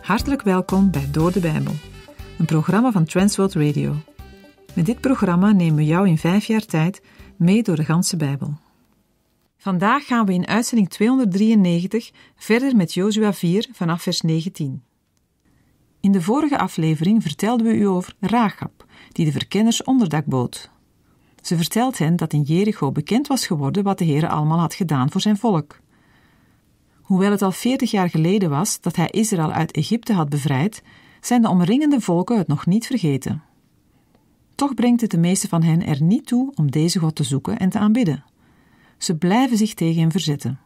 Hartelijk welkom bij Door de Bijbel, een programma van Transworld Radio. Met dit programma nemen we jou in vijf jaar tijd mee door de ganse Bijbel. Vandaag gaan we in uitzending 293 verder met Jozua 4 vanaf vers 19. In de vorige aflevering vertelden we u over Rachab, die de verkenners onderdak bood. Ze vertelt hen dat in Jericho bekend was geworden wat de Heer allemaal had gedaan voor zijn volk. Hoewel het al veertig jaar geleden was dat hij Israël uit Egypte had bevrijd, zijn de omringende volken het nog niet vergeten. Toch brengt het de meeste van hen er niet toe om deze God te zoeken en te aanbidden. Ze blijven zich tegen hem verzetten.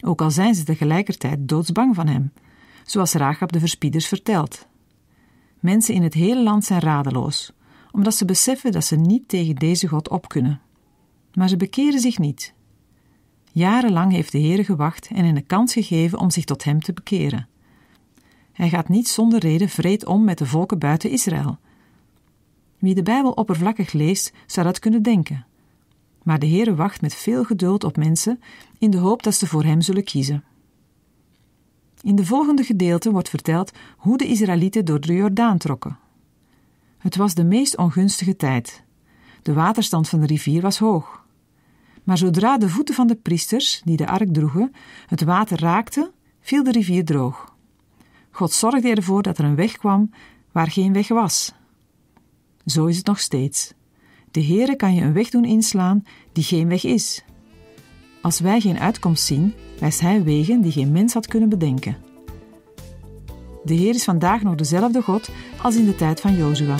Ook al zijn ze tegelijkertijd doodsbang van hem, zoals Rahab de verspieders vertelt. Mensen in het hele land zijn radeloos, omdat ze beseffen dat ze niet tegen deze God op kunnen. Maar ze bekeren zich niet. Jarenlang heeft de Heer gewacht en hen de kans gegeven om zich tot Hem te bekeren. Hij gaat niet zonder reden vreed om met de volken buiten Israël. Wie de Bijbel oppervlakkig leest, zou dat kunnen denken. Maar de Heer wacht met veel geduld op mensen in de hoop dat ze voor Hem zullen kiezen. In de volgende gedeelte wordt verteld hoe de Israëlieten door de Jordaan trokken. Het was de meest ongunstige tijd. De waterstand van de rivier was hoog. Maar zodra de voeten van de priesters, die de ark droegen, het water raakten, viel de rivier droog. God zorgde ervoor dat er een weg kwam waar geen weg was. Zo is het nog steeds. De Heere kan je een weg doen inslaan die geen weg is. Als wij geen uitkomst zien, wijst Hij wegen die geen mens had kunnen bedenken. De Heer is vandaag nog dezelfde God als in de tijd van Jozua.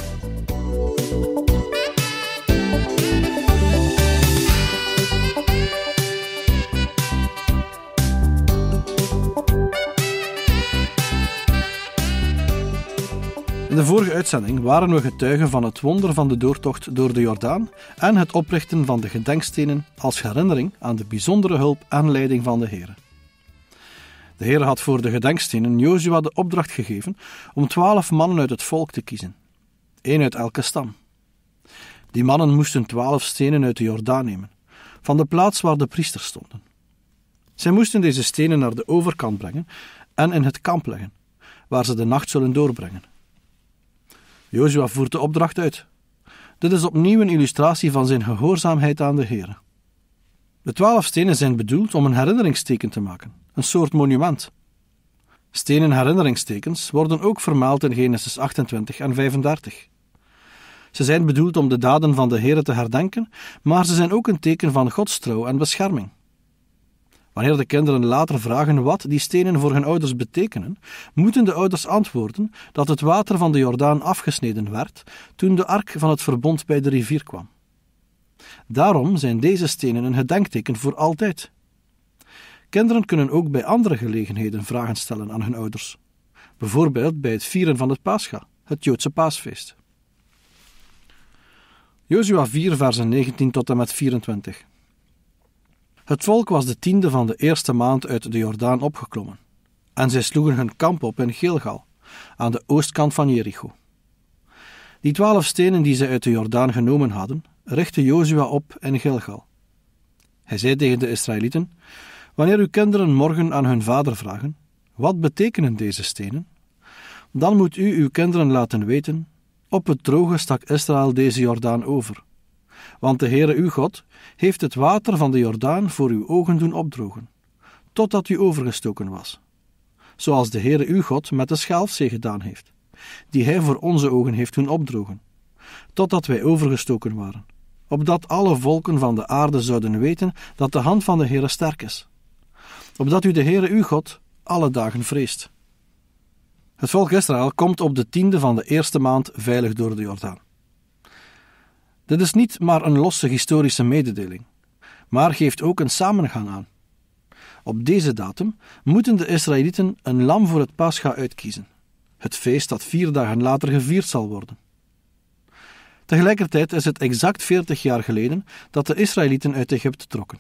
de vorige uitzending waren we getuigen van het wonder van de doortocht door de Jordaan en het oprichten van de gedenkstenen als herinnering aan de bijzondere hulp en leiding van de Heer. De Heer had voor de gedenkstenen Jozua de opdracht gegeven om twaalf mannen uit het volk te kiezen, één uit elke stam. Die mannen moesten twaalf stenen uit de Jordaan nemen, van de plaats waar de priesters stonden. Zij moesten deze stenen naar de overkant brengen en in het kamp leggen, waar ze de nacht zullen doorbrengen. Joshua voert de opdracht uit. Dit is opnieuw een illustratie van zijn gehoorzaamheid aan de Heer. De twaalf stenen zijn bedoeld om een herinneringsteken te maken, een soort monument. Stenen herinneringstekens worden ook vermaald in Genesis 28 en 35. Ze zijn bedoeld om de daden van de Heer te herdenken, maar ze zijn ook een teken van Gods trouw en bescherming. Wanneer de kinderen later vragen wat die stenen voor hun ouders betekenen, moeten de ouders antwoorden dat het water van de Jordaan afgesneden werd toen de ark van het verbond bij de rivier kwam. Daarom zijn deze stenen een gedenkteken voor altijd. Kinderen kunnen ook bij andere gelegenheden vragen stellen aan hun ouders, bijvoorbeeld bij het vieren van het Pascha, het Joodse paasfeest. Jozua 4, versen 19 tot en met 24. Het volk was de tiende van de eerste maand uit de Jordaan opgeklommen. En zij sloegen hun kamp op in Gilgal, aan de oostkant van Jericho. Die twaalf stenen die zij uit de Jordaan genomen hadden, richtte Jozua op in Gilgal. Hij zei tegen de Israëlieten: Wanneer uw kinderen morgen aan hun vader vragen: Wat betekenen deze stenen? Dan moet u uw kinderen laten weten: Op het droge stak Israël deze Jordaan over. Want de Heere uw God heeft het water van de Jordaan voor uw ogen doen opdrogen, totdat u overgestoken was. Zoals de Heere uw God met de schaalfzee gedaan heeft, die hij voor onze ogen heeft doen opdrogen, totdat wij overgestoken waren, opdat alle volken van de aarde zouden weten dat de hand van de Heere sterk is, opdat u de Heere uw God alle dagen vreest. Het volk Israël komt op de tiende van de eerste maand veilig door de Jordaan. Dit is niet maar een losse historische mededeling, maar geeft ook een samenhang aan. Op deze datum moeten de Israëlieten een lam voor het Pascha uitkiezen, het feest dat vier dagen later gevierd zal worden. Tegelijkertijd is het exact 40 jaar geleden dat de Israëlieten uit Egypte trokken.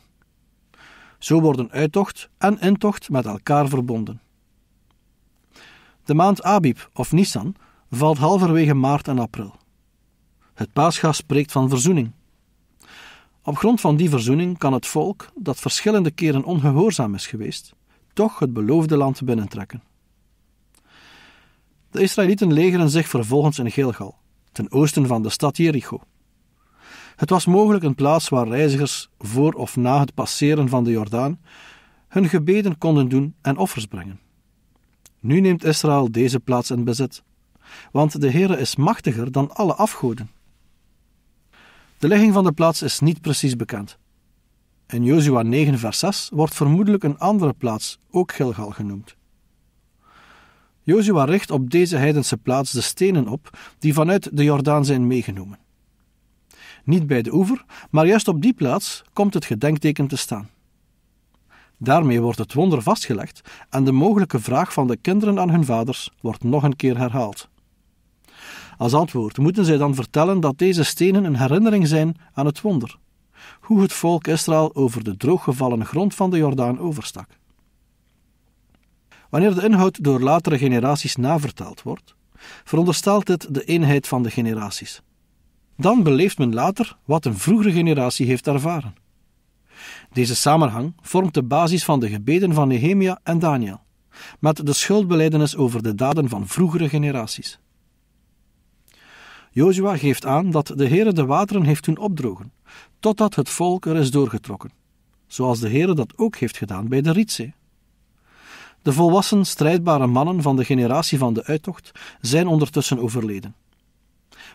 Zo worden uittocht en intocht met elkaar verbonden. De maand Abib of Nisan valt halverwege maart en april. Het paasgas spreekt van verzoening. Op grond van die verzoening kan het volk, dat verschillende keren ongehoorzaam is geweest, toch het beloofde land binnentrekken. De Israëlieten legeren zich vervolgens in Gilgal, ten oosten van de stad Jericho. Het was mogelijk een plaats waar reizigers voor of na het passeren van de Jordaan hun gebeden konden doen en offers brengen. Nu neemt Israël deze plaats in bezit, want de Heere is machtiger dan alle afgoden. De ligging van de plaats is niet precies bekend. In Jozua 9 vers 6 wordt vermoedelijk een andere plaats, ook Gilgal, genoemd. Jozua richt op deze heidense plaats de stenen op die vanuit de Jordaan zijn meegenomen. Niet bij de oever, maar juist op die plaats komt het gedenkteken te staan. Daarmee wordt het wonder vastgelegd en de mogelijke vraag van de kinderen aan hun vaders wordt nog een keer herhaald. Als antwoord moeten zij dan vertellen dat deze stenen een herinnering zijn aan het wonder. Hoe het volk Israël over de drooggevallen grond van de Jordaan overstak. Wanneer de inhoud door latere generaties naverteld wordt, veronderstelt dit de eenheid van de generaties. Dan beleeft men later wat een vroegere generatie heeft ervaren. Deze samenhang vormt de basis van de gebeden van Nehemia en Daniel, met de schuldbeleidenis over de daden van vroegere generaties. Joshua geeft aan dat de Heere de wateren heeft doen opdrogen, totdat het volk er is doorgetrokken, zoals de Heere dat ook heeft gedaan bij de Rietzee. De volwassen strijdbare mannen van de generatie van de uittocht zijn ondertussen overleden.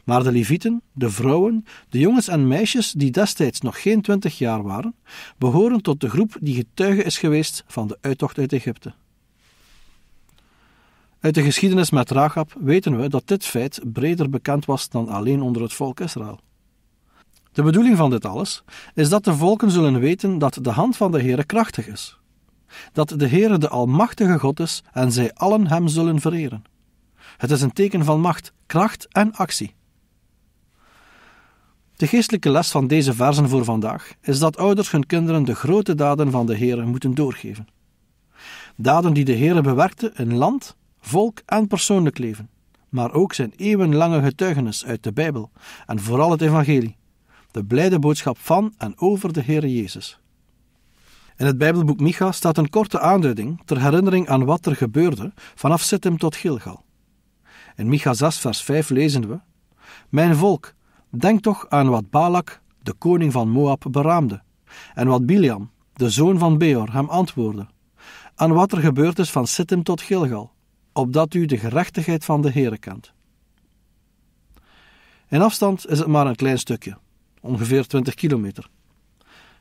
Maar de levieten, de vrouwen, de jongens en meisjes die destijds nog geen twintig jaar waren, behoren tot de groep die getuige is geweest van de uittocht uit Egypte. Uit de geschiedenis met Rahab weten we dat dit feit breder bekend was dan alleen onder het volk Israël. De bedoeling van dit alles is dat de volken zullen weten dat de hand van de Heere krachtig is, dat de Heere de Almachtige God is en zij allen Hem zullen vereren. Het is een teken van macht, kracht en actie. De geestelijke les van deze verzen voor vandaag is dat ouders hun kinderen de grote daden van de Heere moeten doorgeven. Daden die de Heere bewerkte in land, volk en persoonlijk leven, maar ook zijn eeuwenlange getuigenis uit de Bijbel en vooral het Evangelie, de blijde boodschap van en over de Heere Jezus. In het Bijbelboek Micha staat een korte aanduiding ter herinnering aan wat er gebeurde vanaf Sittim tot Gilgal. In Micha 6, vers 5 lezen we: Mijn volk, denk toch aan wat Balak, de koning van Moab, beraamde, en wat Biliam, de zoon van Beor, hem antwoordde, aan wat er gebeurd is van Sittim tot Gilgal, opdat u de gerechtigheid van de Heere kent. In afstand is het maar een klein stukje, ongeveer 20 kilometer.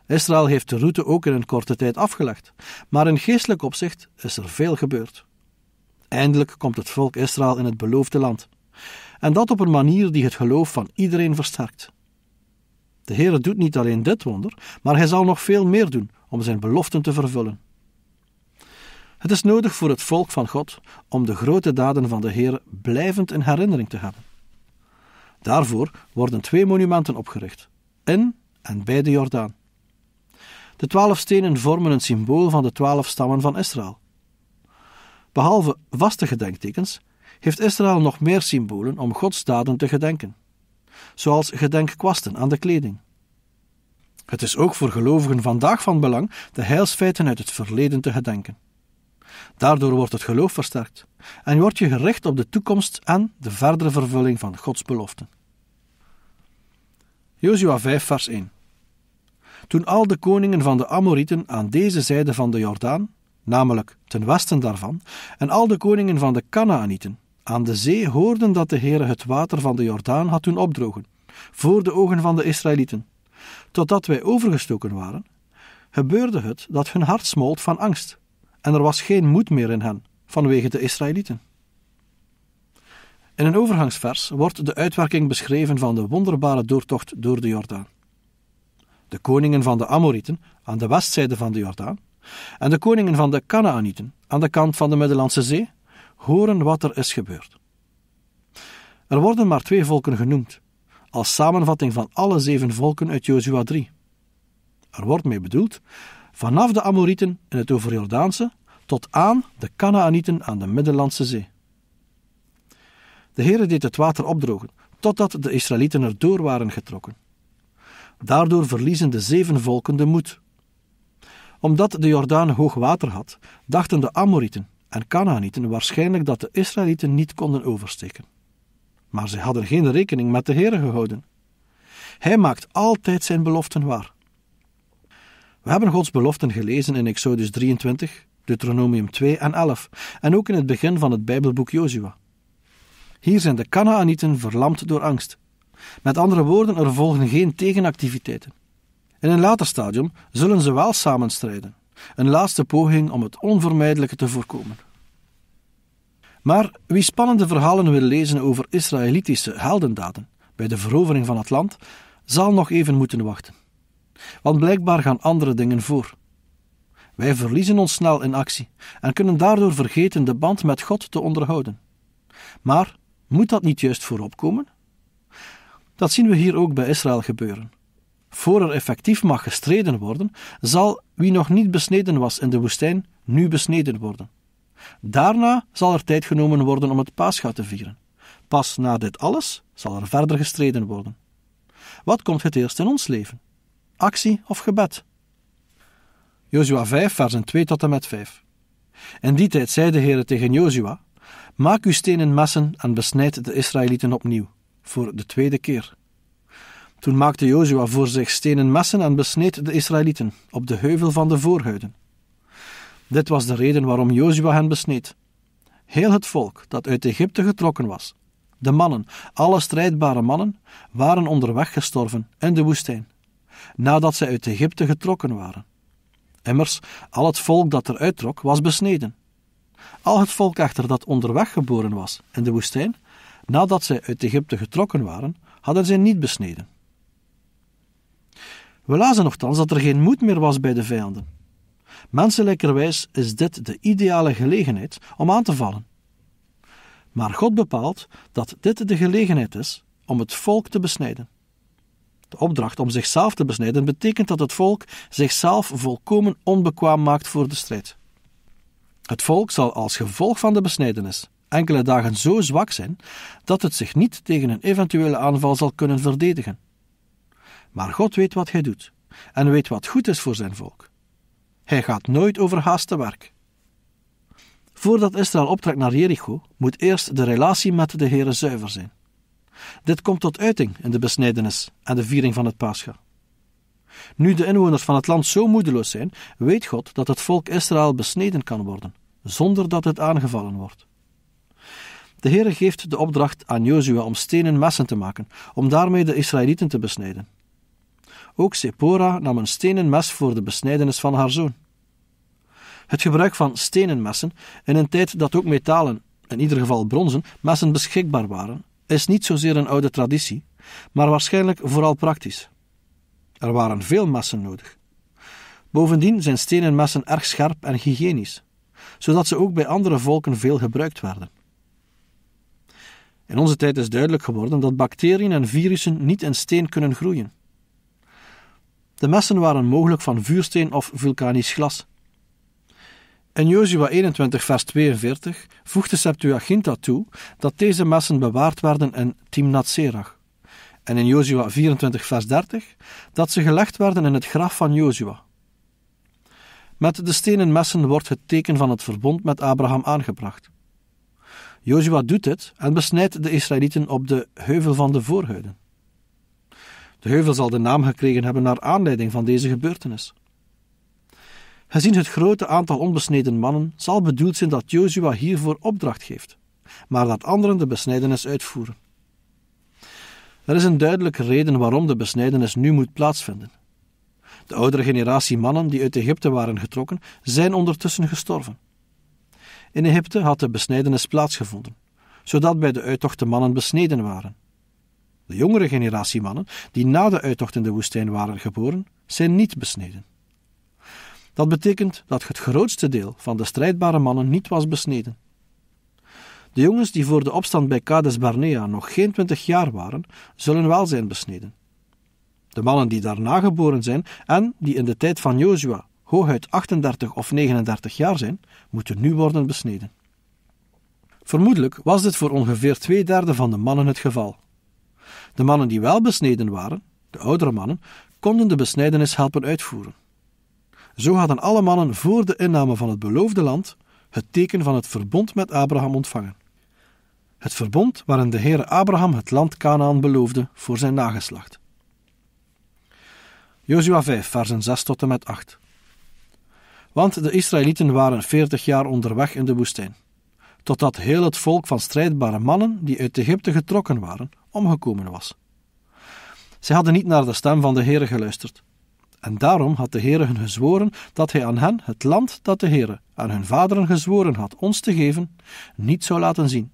Israël heeft de route ook in een korte tijd afgelegd, maar in geestelijk opzicht is er veel gebeurd. Eindelijk komt het volk Israël in het beloofde land, en dat op een manier die het geloof van iedereen versterkt. De Heere doet niet alleen dit wonder, maar hij zal nog veel meer doen om zijn beloften te vervullen. Het is nodig voor het volk van God om de grote daden van de Heer blijvend in herinnering te hebben. Daarvoor worden twee monumenten opgericht, in en bij de Jordaan. De twaalf stenen vormen een symbool van de twaalf stammen van Israël. Behalve vaste gedenktekens heeft Israël nog meer symbolen om Gods daden te gedenken, zoals gedenkkwasten aan de kleding. Het is ook voor gelovigen vandaag van belang de heilsfeiten uit het verleden te gedenken. Daardoor wordt het geloof versterkt en wordt je gericht op de toekomst en de verdere vervulling van Gods beloften. Jozua 5, vers 1 Toen al de koningen van de Amorieten aan deze zijde van de Jordaan, namelijk ten westen daarvan, en al de koningen van de Canaanieten aan de zee hoorden dat de Heere het water van de Jordaan had doen opdrogen, voor de ogen van de Israëlieten, totdat wij overgestoken waren, gebeurde het dat hun hart smolt van angst en er was geen moed meer in hen vanwege de Israëlieten. In een overgangsvers wordt de uitwerking beschreven van de wonderbare doortocht door de Jordaan. De koningen van de Amorieten aan de westzijde van de Jordaan en de koningen van de Canaanieten aan de kant van de Middellandse Zee horen wat er is gebeurd. Er worden maar twee volken genoemd, als samenvatting van alle zeven volken uit Jozua 3. Er wordt mee bedoeld vanaf de Amorieten in het Overjordaanse tot aan de Canaanieten aan de Middellandse Zee. De Heere deed het water opdrogen, totdat de Israëlieten erdoor waren getrokken. Daardoor verliezen de zeven volken de moed. Omdat de Jordaan hoog water had, dachten de Amorieten en Canaanieten waarschijnlijk dat de Israëlieten niet konden oversteken. Maar ze hadden geen rekening met de Heere gehouden. Hij maakt altijd zijn beloften waar. We hebben Gods beloften gelezen in Exodus 23, Deuteronomium 2 en 11 en ook in het begin van het Bijbelboek Jozua. Hier zijn de Canaanieten verlamd door angst. Met andere woorden, er volgen geen tegenactiviteiten. In een later stadium zullen ze wel samenstrijden, een laatste poging om het onvermijdelijke te voorkomen. Maar wie spannende verhalen wil lezen over Israëlitische heldendaden bij de verovering van het land, zal nog even moeten wachten want blijkbaar gaan andere dingen voor. Wij verliezen ons snel in actie en kunnen daardoor vergeten de band met God te onderhouden. Maar moet dat niet juist voorop komen? Dat zien we hier ook bij Israël gebeuren. Voor er effectief mag gestreden worden, zal wie nog niet besneden was in de woestijn nu besneden worden. Daarna zal er tijd genomen worden om het Pascha te vieren. Pas na dit alles zal er verder gestreden worden. Wat komt het eerst in ons leven? actie of gebed. Jozua 5, versen 2 tot en met 5. In die tijd zei de Heer tegen Jozua: Maak uw stenen messen en besnijd de Israëlieten opnieuw, voor de tweede keer. Toen maakte Jozua voor zich stenen messen en besneed de Israëlieten op de heuvel van de voorhuiden. Dit was de reden waarom Jozua hen besneed. Heel het volk dat uit Egypte getrokken was, de mannen, alle strijdbare mannen, waren onderweg gestorven in de woestijn nadat zij uit Egypte getrokken waren. Immers, al het volk dat eruit trok was besneden. Al het volk achter dat onderweg geboren was in de woestijn, nadat zij uit Egypte getrokken waren, hadden zij niet besneden. We lazen nogthans dat er geen moed meer was bij de vijanden. Menselijkerwijs is dit de ideale gelegenheid om aan te vallen. Maar God bepaalt dat dit de gelegenheid is om het volk te besnijden. De opdracht om zichzelf te besnijden betekent dat het volk zichzelf volkomen onbekwaam maakt voor de strijd. Het volk zal als gevolg van de besnijdenis enkele dagen zo zwak zijn dat het zich niet tegen een eventuele aanval zal kunnen verdedigen. Maar God weet wat hij doet en weet wat goed is voor zijn volk. Hij gaat nooit overhaast te werk. Voordat Israël optrekt naar Jericho, moet eerst de relatie met de Heere zuiver zijn. Dit komt tot uiting in de besnijdenis en de viering van het Pascha. Nu de inwoners van het land zo moedeloos zijn, weet God dat het volk Israël besneden kan worden, zonder dat het aangevallen wordt. De Heere geeft de opdracht aan Jozua om stenen messen te maken, om daarmee de Israëlieten te besnijden. Ook Sephora nam een stenen mes voor de besnijdenis van haar zoon. Het gebruik van stenen messen, in een tijd dat ook metalen, in ieder geval bronzen, messen beschikbaar waren, is niet zozeer een oude traditie, maar waarschijnlijk vooral praktisch. Er waren veel messen nodig. Bovendien zijn stenen messen erg scherp en hygiënisch, zodat ze ook bij andere volken veel gebruikt werden. In onze tijd is duidelijk geworden dat bacteriën en virussen niet in steen kunnen groeien. De messen waren mogelijk van vuursteen of vulkanisch glas, in Jozua 21, vers 42 voegt de Septuaginta toe dat deze messen bewaard werden in Timnat-Serach. En in Jozua 24, vers 30 dat ze gelegd werden in het graf van Jozua. Met de stenen messen wordt het teken van het verbond met Abraham aangebracht. Jozua doet dit en besnijdt de Israëlieten op de heuvel van de voorhuiden. De heuvel zal de naam gekregen hebben naar aanleiding van deze gebeurtenis. Gezien het grote aantal onbesneden mannen zal bedoeld zijn dat Jozua hiervoor opdracht geeft, maar dat anderen de besnijdenis uitvoeren. Er is een duidelijke reden waarom de besnijdenis nu moet plaatsvinden. De oudere generatie mannen die uit Egypte waren getrokken, zijn ondertussen gestorven. In Egypte had de besnijdenis plaatsgevonden, zodat bij de uittocht de mannen besneden waren. De jongere generatie mannen, die na de uittocht in de woestijn waren geboren, zijn niet besneden. Dat betekent dat het grootste deel van de strijdbare mannen niet was besneden. De jongens die voor de opstand bij Kades Barnea nog geen twintig jaar waren, zullen wel zijn besneden. De mannen die daarna geboren zijn en die in de tijd van Jozua hooguit 38 of 39 jaar zijn, moeten nu worden besneden. Vermoedelijk was dit voor ongeveer twee derde van de mannen het geval. De mannen die wel besneden waren, de oudere mannen, konden de besnijdenis helpen uitvoeren. Zo hadden alle mannen voor de inname van het beloofde land het teken van het verbond met Abraham ontvangen. Het verbond waarin de Heere Abraham het land Canaan beloofde voor zijn nageslacht. Jozua 5, versen 6 tot en met 8. Want de Israëlieten waren veertig jaar onderweg in de woestijn, totdat heel het volk van strijdbare mannen die uit Egypte getrokken waren, omgekomen was. Zij hadden niet naar de stem van de Heere geluisterd, en daarom had de Heere hun gezworen dat hij aan hen het land dat de Heere aan hun vaderen gezworen had ons te geven, niet zou laten zien.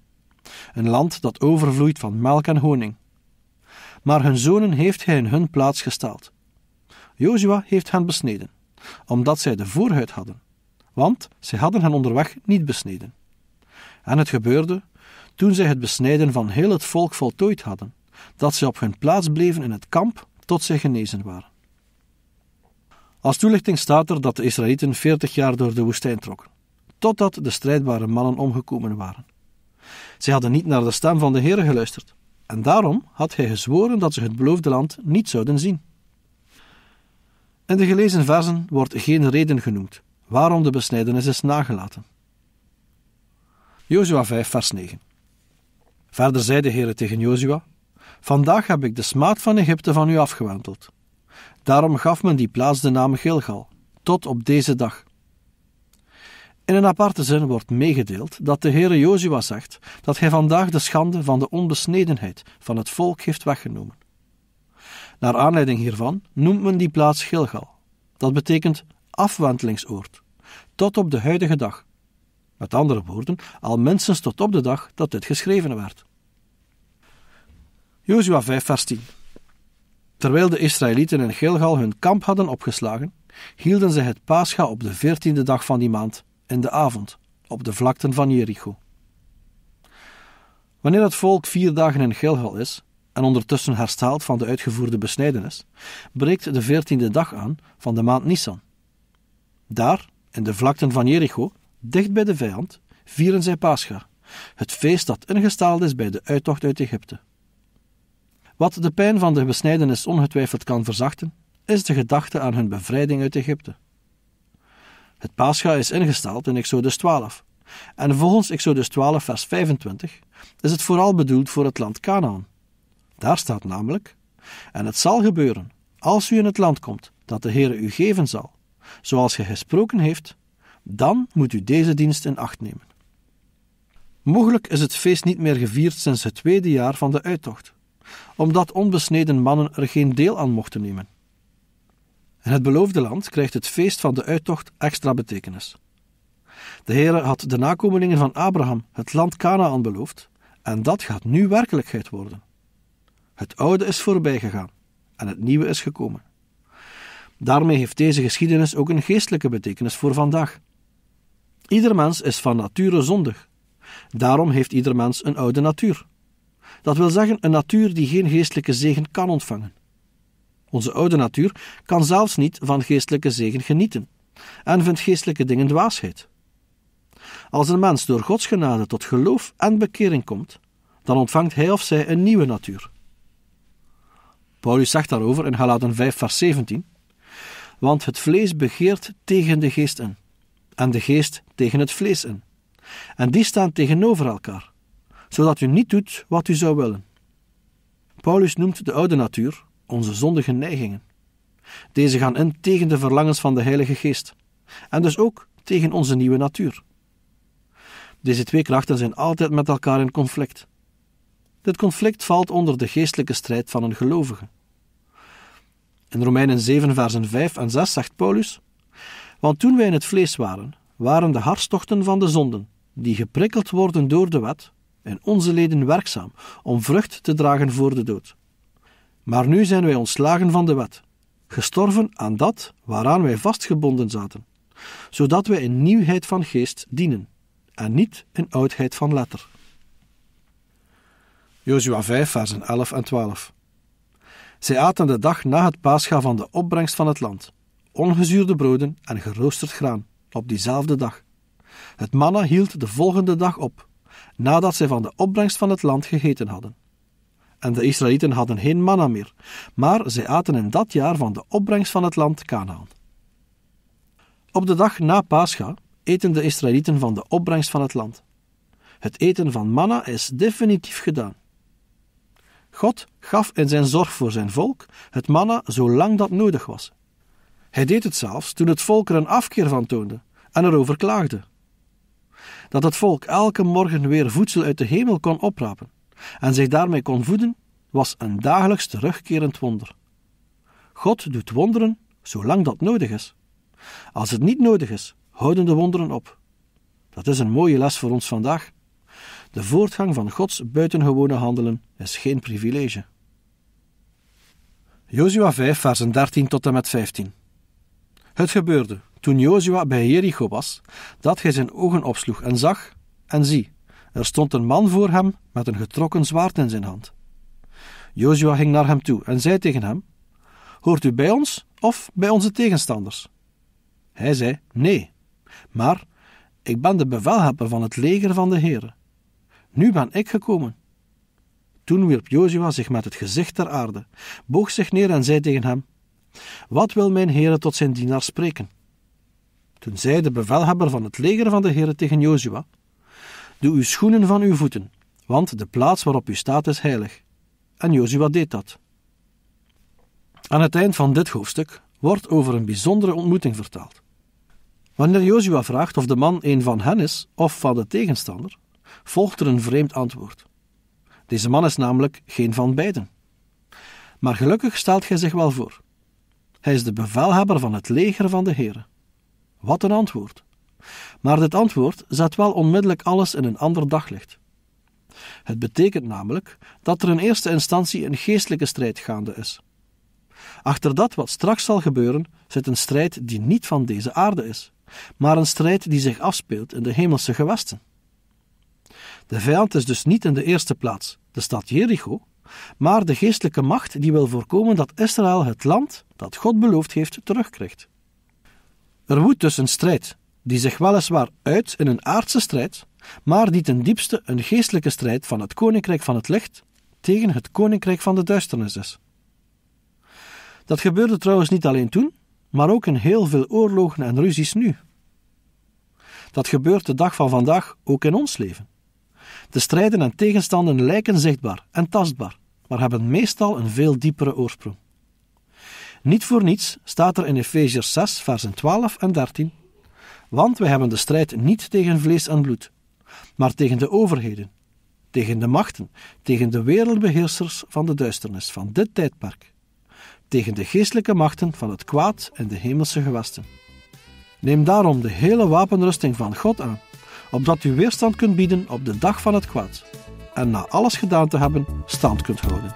Een land dat overvloeit van melk en honing. Maar hun zonen heeft hij in hun plaats gesteld. Jozua heeft hen besneden, omdat zij de voorhuid hadden, want zij hadden hen onderweg niet besneden. En het gebeurde, toen zij het besnijden van heel het volk voltooid hadden, dat zij op hun plaats bleven in het kamp tot zij genezen waren. Als toelichting staat er dat de Israëlieten 40 jaar door de woestijn trokken, totdat de strijdbare mannen omgekomen waren. Zij hadden niet naar de stem van de Heer geluisterd, en daarom had hij gezworen dat ze het beloofde land niet zouden zien. In de gelezen versen wordt geen reden genoemd waarom de besnijdenis is nagelaten. Jozua 5, vers 9. Verder zei de Heer tegen Jozua: Vandaag heb ik de smaad van Egypte van u afgewenteld. Daarom gaf men die plaats de naam Gilgal, tot op deze dag. In een aparte zin wordt meegedeeld dat de Heere Jozua zegt dat hij vandaag de schande van de onbesnedenheid van het volk heeft weggenomen. Naar aanleiding hiervan noemt men die plaats Gilgal. Dat betekent afwentelingsoord, tot op de huidige dag. Met andere woorden, al minstens tot op de dag dat dit geschreven werd. Jozua 5, vers 10. Terwijl de Israëlieten in Gilgal hun kamp hadden opgeslagen, hielden ze het Pascha op de veertiende dag van die maand, in de avond, op de vlakten van Jericho. Wanneer het volk vier dagen in Gilgal is en ondertussen hersteld van de uitgevoerde besnijdenis, breekt de veertiende dag aan van de maand Nisan. Daar, in de vlakten van Jericho, dicht bij de vijand, vieren zij Pascha, het feest dat ingestaald is bij de uittocht uit Egypte. Wat de pijn van de besnijdenis ongetwijfeld kan verzachten, is de gedachte aan hun bevrijding uit Egypte. Het paascha is ingesteld in Exodus 12. En volgens Exodus 12, vers 25, is het vooral bedoeld voor het land Canaan. Daar staat namelijk: En het zal gebeuren, als u in het land komt, dat de Heer u geven zal, zoals ge gesproken heeft, dan moet u deze dienst in acht nemen. Mogelijk is het feest niet meer gevierd sinds het tweede jaar van de uittocht, omdat onbesneden mannen er geen deel aan mochten nemen. In het beloofde land krijgt het feest van de uittocht extra betekenis. De Heere had de nakomelingen van Abraham het land Canaan beloofd, en dat gaat nu werkelijkheid worden. Het oude is voorbij gegaan en het nieuwe is gekomen. Daarmee heeft deze geschiedenis ook een geestelijke betekenis voor vandaag. Ieder mens is van nature zondig. Daarom heeft ieder mens een oude natuur. Dat wil zeggen een natuur die geen geestelijke zegen kan ontvangen. Onze oude natuur kan zelfs niet van geestelijke zegen genieten en vindt geestelijke dingen dwaasheid. Als een mens door Gods genade tot geloof en bekering komt, dan ontvangt hij of zij een nieuwe natuur. Paulus zegt daarover in Galaten 5, vers 17: Want het vlees begeert tegen de geest in, en de geest tegen het vlees in. En die staan tegenover elkaar, zodat u niet doet wat u zou willen. Paulus noemt de oude natuur onze zondige neigingen. Deze gaan in tegen de verlangens van de Heilige Geest en dus ook tegen onze nieuwe natuur. Deze twee krachten zijn altijd met elkaar in conflict. Dit conflict valt onder de geestelijke strijd van een gelovige. In Romeinen 7, versen 5 en 6 zegt Paulus: Want toen wij in het vlees waren, waren de hartstochten van de zonden, die geprikkeld worden door de wet, en onze leden werkzaam om vrucht te dragen voor de dood. Maar nu zijn wij ontslagen van de wet, gestorven aan dat waaraan wij vastgebonden zaten, zodat wij in nieuwheid van geest dienen en niet in oudheid van letter. Jozua 5, versen 11 en 12. Zij aten de dag na het paascha van de opbrengst van het land, ongezuurde broden en geroosterd graan, op diezelfde dag. Het manna hield de volgende dag op, nadat zij van de opbrengst van het land gegeten hadden. En de Israëlieten hadden geen manna meer, maar zij aten in dat jaar van de opbrengst van het land Canaan. Op de dag na Pascha eten de Israëlieten van de opbrengst van het land. Het eten van manna is definitief gedaan. God gaf in zijn zorg voor zijn volk het manna zolang dat nodig was. Hij deed het zelfs toen het volk er een afkeer van toonde en erover klaagde dat het volk elke morgen weer voedsel uit de hemel kon oprapen en zich daarmee kon voeden, was een dagelijks terugkerend wonder. God doet wonderen zolang dat nodig is. Als het niet nodig is, houden de wonderen op. Dat is een mooie les voor ons vandaag. De voortgang van Gods buitengewone handelen is geen privilege. Jozua 5, versen 13 tot en met 15. Het gebeurde, toen Jozua bij Jericho was, dat hij zijn ogen opsloeg en zag, en zie, er stond een man voor hem met een getrokken zwaard in zijn hand. Jozua ging naar hem toe en zei tegen hem: Hoort u bij ons of bij onze tegenstanders? Hij zei: Nee, maar ik ben de bevelhebber van het leger van de Heere. Nu ben ik gekomen. Toen wierp Jozua zich met het gezicht ter aarde, boog zich neer en zei tegen hem: Wat wil mijn Heere tot zijn dienaar spreken? Toen zei de bevelhebber van het leger van de Heere tegen Jozua: Doe uw schoenen van uw voeten, want de plaats waarop u staat is heilig. En Jozua deed dat. Aan het eind van dit hoofdstuk wordt over een bijzondere ontmoeting vertaald. Wanneer Jozua vraagt of de man een van hen is of van de tegenstander, volgt er een vreemd antwoord. Deze man is namelijk geen van beiden. Maar gelukkig stelt hij zich wel voor. Hij is de bevelhebber van het leger van de Heeren. Wat een antwoord! Maar dit antwoord zet wel onmiddellijk alles in een ander daglicht. Het betekent namelijk dat er in eerste instantie een geestelijke strijd gaande is. Achter dat wat straks zal gebeuren zit een strijd die niet van deze aarde is, maar een strijd die zich afspeelt in de hemelse gewesten. De vijand is dus niet in de eerste plaats de stad Jericho, maar de geestelijke macht die wil voorkomen dat Israël het land dat God beloofd heeft terugkrijgt. Er woedt dus een strijd, die zich weliswaar uit in een aardse strijd, maar die ten diepste een geestelijke strijd van het koninkrijk van het licht tegen het koninkrijk van de duisternis is. Dat gebeurde trouwens niet alleen toen, maar ook in heel veel oorlogen en ruzies nu. Dat gebeurt de dag van vandaag ook in ons leven. De strijden en tegenstanden lijken zichtbaar en tastbaar, maar hebben meestal een veel diepere oorsprong. Niet voor niets staat er in Efeziërs 6, versen 12 en 13: Want we hebben de strijd niet tegen vlees en bloed, maar tegen de overheden, tegen de machten, tegen de wereldbeheersers van de duisternis van dit tijdperk, tegen de geestelijke machten van het kwaad in de hemelse gewesten. Neem daarom de hele wapenrusting van God aan, opdat u weerstand kunt bieden op de dag van het kwaad, en na alles gedaan te hebben, stand kunt houden.